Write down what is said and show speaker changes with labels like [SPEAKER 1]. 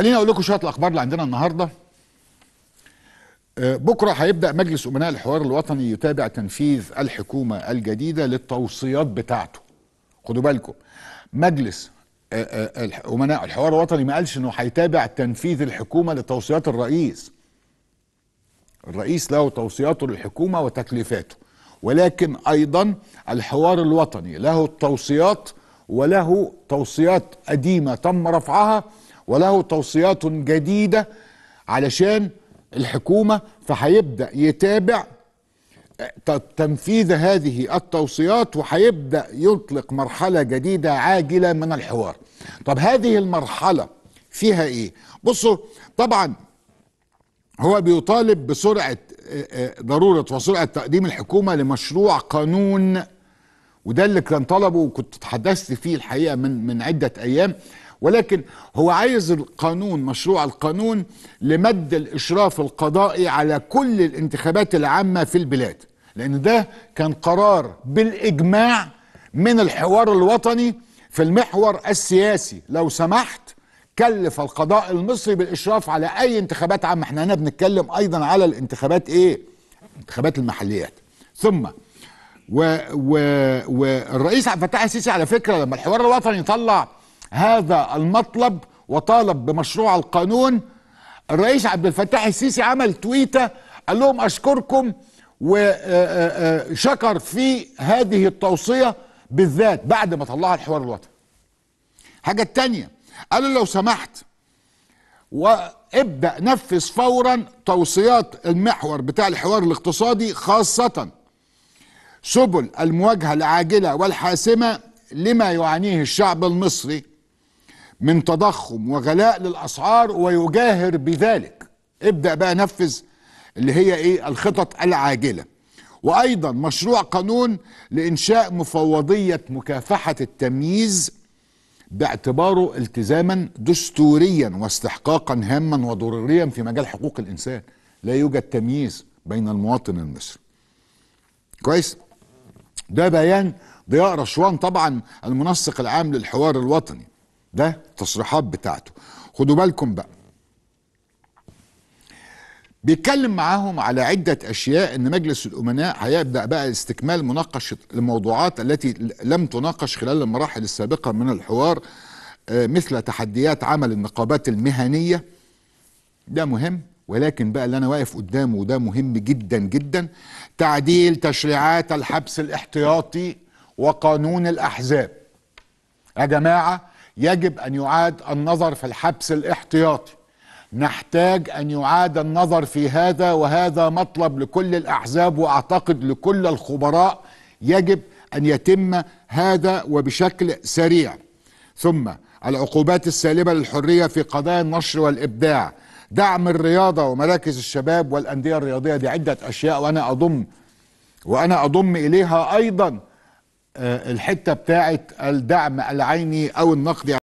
[SPEAKER 1] خليني اقول لكم شويه الاخبار اللي عندنا النهارده آه، بكره هيبدا مجلس امناء الحوار الوطني يتابع تنفيذ الحكومه الجديده للتوصيات بتاعته خدوا بالكم مجلس آه، آه، امناء الحوار الوطني ما قالش انه هيتابع تنفيذ الحكومه لتوصيات الرئيس الرئيس له توصياته للحكومه وتكليفاته ولكن ايضا الحوار الوطني له التوصيات وله توصيات قديمه تم رفعها وله توصيات جديدة علشان الحكومة فهيبدأ يتابع تنفيذ هذه التوصيات وهيبدأ يطلق مرحلة جديدة عاجلة من الحوار طب هذه المرحلة فيها ايه بصوا طبعا هو بيطالب بسرعة ضرورة وسرعة تقديم الحكومة لمشروع قانون وده اللي كان طلبه وكنت تحدثت فيه الحقيقة من من عدة أيام ولكن هو عايز القانون مشروع القانون لمد الإشراف القضائي على كل الانتخابات العامة في البلاد لأن ده كان قرار بالإجماع من الحوار الوطني في المحور السياسي لو سمحت كلف القضاء المصري بالإشراف على أي انتخابات عامة احنا هنا بنتكلم أيضا على الانتخابات إيه انتخابات المحليات ثم و و والرئيس عبد الفتاح السيسي على فكره لما الحوار الوطني طلع هذا المطلب وطالب بمشروع القانون الرئيس عبد الفتاح السيسي عمل تويته قال لهم اشكركم وشكر آه، آه، آه، في هذه التوصيه بالذات بعد ما طلعها الحوار الوطني. حاجة تانية قالوا لو سمحت وابدا نفذ فورا توصيات المحور بتاع الحوار الاقتصادي خاصه سبل المواجهه العاجله والحاسمه لما يعانيه الشعب المصري من تضخم وغلاء للاسعار ويجاهر بذلك ابدا بقى نفذ اللي هي ايه الخطط العاجله وايضا مشروع قانون لانشاء مفوضيه مكافحه التمييز باعتباره التزاما دستوريا واستحقاقا هاما وضروريا في مجال حقوق الانسان لا يوجد تمييز بين المواطن المصري كويس ده بيان ضياء رشوان طبعا المنسق العام للحوار الوطني ده التصريحات بتاعته خدوا بالكم بقى بيتكلم معاهم على عدة أشياء أن مجلس الأمناء هيبدأ بقى استكمال مناقشة الموضوعات التي لم تناقش خلال المراحل السابقة من الحوار آه، مثل تحديات عمل النقابات المهنية ده مهم ولكن بقى اللي أنا واقف قدامه وده مهم جدا جدا تعديل تشريعات الحبس الاحتياطي وقانون الأحزاب يا جماعة يجب ان يعاد النظر في الحبس الاحتياطي نحتاج ان يعاد النظر في هذا وهذا مطلب لكل الاحزاب واعتقد لكل الخبراء يجب ان يتم هذا وبشكل سريع ثم العقوبات السالبه للحريه في قضايا النشر والابداع دعم الرياضه ومراكز الشباب والانديه الرياضيه دي عده اشياء وانا اضم وانا اضم اليها ايضا آه، الحته بتاعه الدعم العيني او النقدي